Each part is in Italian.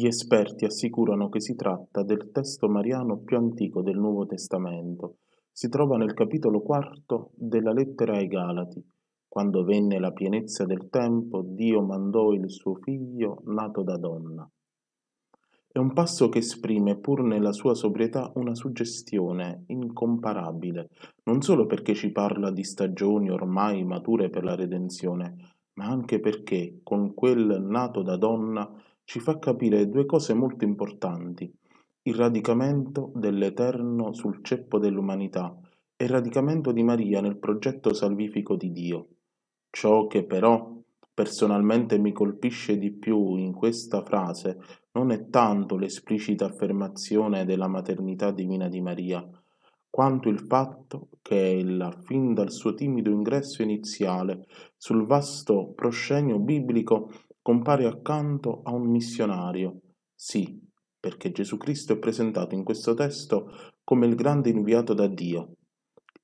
Gli esperti assicurano che si tratta del testo mariano più antico del Nuovo Testamento. Si trova nel capitolo quarto della lettera ai Galati. Quando venne la pienezza del tempo, Dio mandò il suo figlio nato da donna. È un passo che esprime, pur nella sua sobrietà, una suggestione incomparabile, non solo perché ci parla di stagioni ormai mature per la redenzione, ma anche perché con quel nato da donna ci fa capire due cose molto importanti, il radicamento dell'Eterno sul ceppo dell'umanità e il radicamento di Maria nel progetto salvifico di Dio. Ciò che però personalmente mi colpisce di più in questa frase non è tanto l'esplicita affermazione della maternità divina di Maria, quanto il fatto che ella, fin dal suo timido ingresso iniziale sul vasto proscenio biblico, compare accanto a un missionario. Sì, perché Gesù Cristo è presentato in questo testo come il grande inviato da Dio.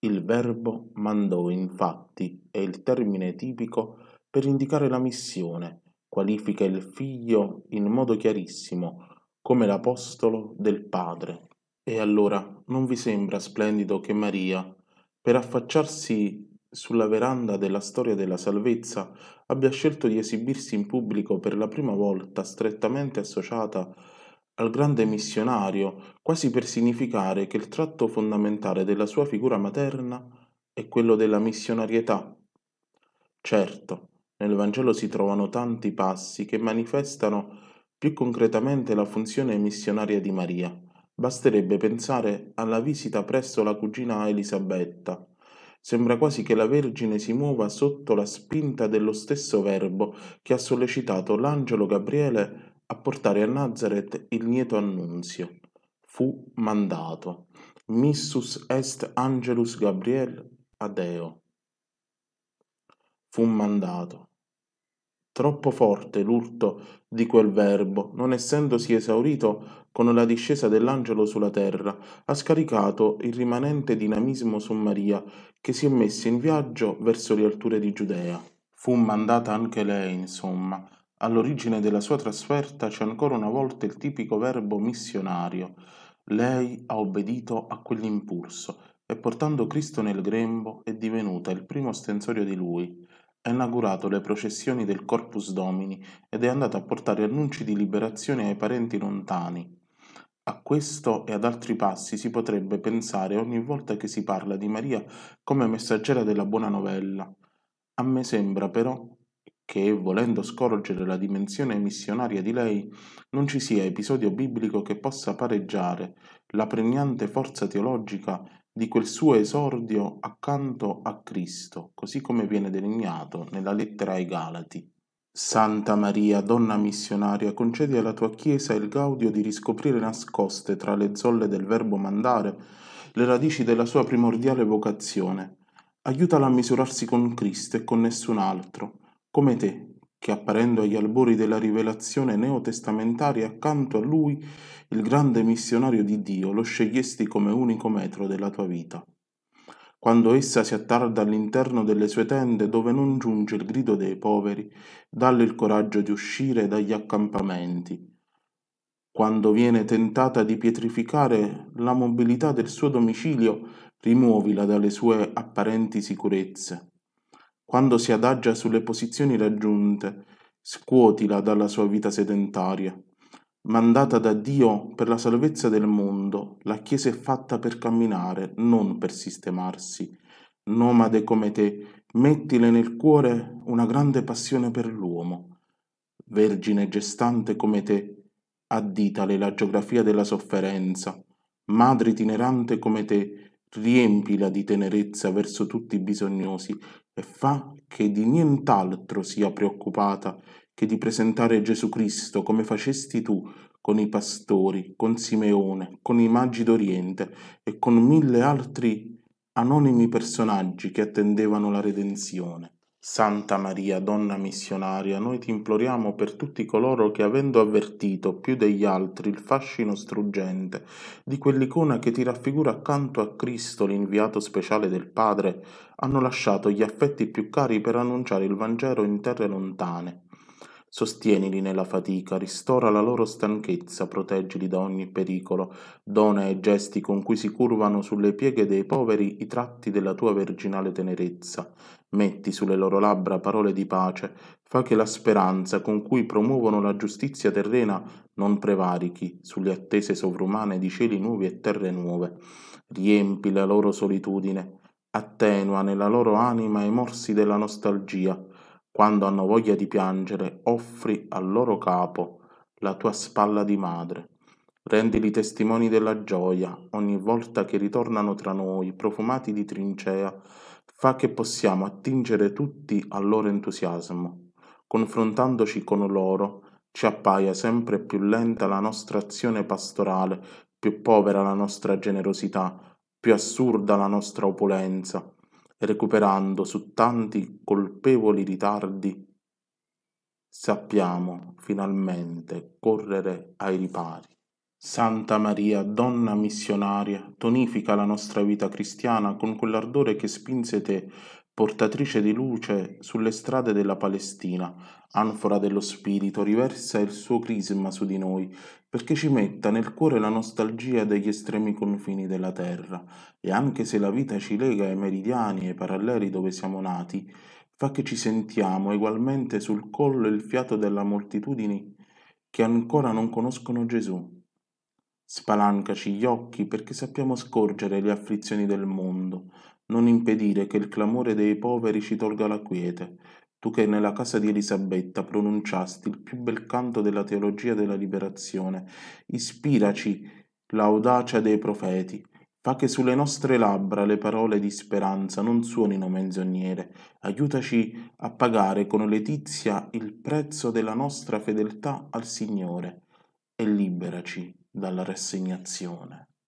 Il verbo mandò, infatti, è il termine tipico per indicare la missione, qualifica il figlio in modo chiarissimo come l'apostolo del Padre. E allora non vi sembra splendido che Maria, per affacciarsi sulla veranda della Storia della Salvezza abbia scelto di esibirsi in pubblico per la prima volta strettamente associata al grande missionario, quasi per significare che il tratto fondamentale della sua figura materna è quello della missionarietà. Certo, nel Vangelo si trovano tanti passi che manifestano più concretamente la funzione missionaria di Maria. Basterebbe pensare alla visita presso la cugina Elisabetta, Sembra quasi che la Vergine si muova sotto la spinta dello stesso Verbo che ha sollecitato l'angelo Gabriele a portare a Nazareth il nieto annunzio. Fu mandato. Missus est angelus Gabriel adeo. Fu mandato. Troppo forte l'urto di quel verbo, non essendosi esaurito con la discesa dell'angelo sulla terra, ha scaricato il rimanente dinamismo su Maria, che si è messa in viaggio verso le alture di Giudea. Fu mandata anche lei, insomma. All'origine della sua trasferta c'è ancora una volta il tipico verbo missionario. Lei ha obbedito a quell'impulso e portando Cristo nel grembo è divenuta il primo stensorio di lui ha inaugurato le processioni del Corpus Domini ed è andato a portare annunci di liberazione ai parenti lontani. A questo e ad altri passi si potrebbe pensare ogni volta che si parla di Maria come messaggera della buona novella. A me sembra però che, volendo scorgere la dimensione missionaria di lei, non ci sia episodio biblico che possa pareggiare la pregnante forza teologica di quel suo esordio accanto a Cristo, così come viene delineato nella lettera ai Galati. Santa Maria, donna missionaria, concedi alla tua Chiesa il gaudio di riscoprire nascoste tra le zolle del verbo mandare le radici della sua primordiale vocazione. Aiutala a misurarsi con Cristo e con nessun altro, come te, che apparendo agli albori della rivelazione neotestamentaria accanto a lui, il grande missionario di Dio, lo scegliesti come unico metro della tua vita. Quando essa si attarda all'interno delle sue tende dove non giunge il grido dei poveri, dalle il coraggio di uscire dagli accampamenti. Quando viene tentata di pietrificare la mobilità del suo domicilio, rimuovila dalle sue apparenti sicurezze quando si adagia sulle posizioni raggiunte, scuotila dalla sua vita sedentaria. Mandata da Dio per la salvezza del mondo, la Chiesa è fatta per camminare, non per sistemarsi. Nomade come te, mettile nel cuore una grande passione per l'uomo. Vergine gestante come te, additale la geografia della sofferenza. Madre itinerante come te, riempila di tenerezza verso tutti i bisognosi e fa che di nient'altro sia preoccupata che di presentare Gesù Cristo come facesti tu con i pastori, con Simeone, con i magi d'Oriente e con mille altri anonimi personaggi che attendevano la redenzione. Santa Maria, Donna missionaria, noi ti imploriamo per tutti coloro che, avendo avvertito più degli altri il fascino struggente di quell'icona che ti raffigura accanto a Cristo, l'inviato speciale del Padre, hanno lasciato gli affetti più cari per annunciare il Vangelo in terre lontane Sostienili nella fatica, ristora la loro stanchezza, proteggili da ogni pericolo, dona ai gesti con cui si curvano sulle pieghe dei poveri i tratti della tua verginale tenerezza, metti sulle loro labbra parole di pace, fa che la speranza con cui promuovono la giustizia terrena non prevarichi sulle attese sovrumane di cieli nuovi e terre nuove, riempi la loro solitudine, attenua nella loro anima i morsi della nostalgia, quando hanno voglia di piangere, offri al loro capo la tua spalla di madre. Rendili testimoni della gioia ogni volta che ritornano tra noi, profumati di trincea, fa che possiamo attingere tutti al loro entusiasmo. Confrontandoci con loro, ci appaia sempre più lenta la nostra azione pastorale, più povera la nostra generosità, più assurda la nostra opulenza recuperando su tanti colpevoli ritardi, sappiamo finalmente correre ai ripari. Santa Maria, donna missionaria, tonifica la nostra vita cristiana con quell'ardore che spinse te portatrice di luce sulle strade della Palestina, anfora dello spirito, riversa il suo crisma su di noi, perché ci metta nel cuore la nostalgia degli estremi confini della terra, e anche se la vita ci lega ai meridiani e ai paralleli dove siamo nati, fa che ci sentiamo egualmente sul collo il fiato della moltitudine che ancora non conoscono Gesù. Spalancaci gli occhi perché sappiamo scorgere le afflizioni del mondo, non impedire che il clamore dei poveri ci tolga la quiete, tu che nella casa di Elisabetta pronunciasti il più bel canto della teologia della liberazione, ispiraci l'audacia dei profeti, fa che sulle nostre labbra le parole di speranza non suonino menzogniere. aiutaci a pagare con letizia il prezzo della nostra fedeltà al Signore e liberaci dalla rassegnazione.